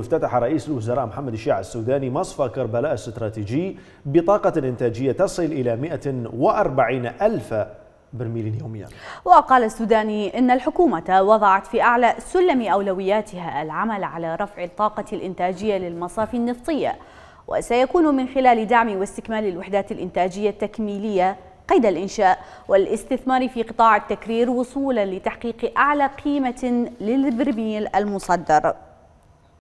وافتتح رئيس الوزراء محمد الشيع السوداني مصفى كربلاء الاستراتيجي بطاقة إنتاجية تصل إلى 140 ألف برميل يوميا وقال السوداني إن الحكومة وضعت في أعلى سلم أولوياتها العمل على رفع الطاقة الإنتاجية للمصافي النفطية وسيكون من خلال دعم واستكمال الوحدات الإنتاجية التكميلية قيد الإنشاء والاستثمار في قطاع التكرير وصولا لتحقيق أعلى قيمة للبرميل المصدر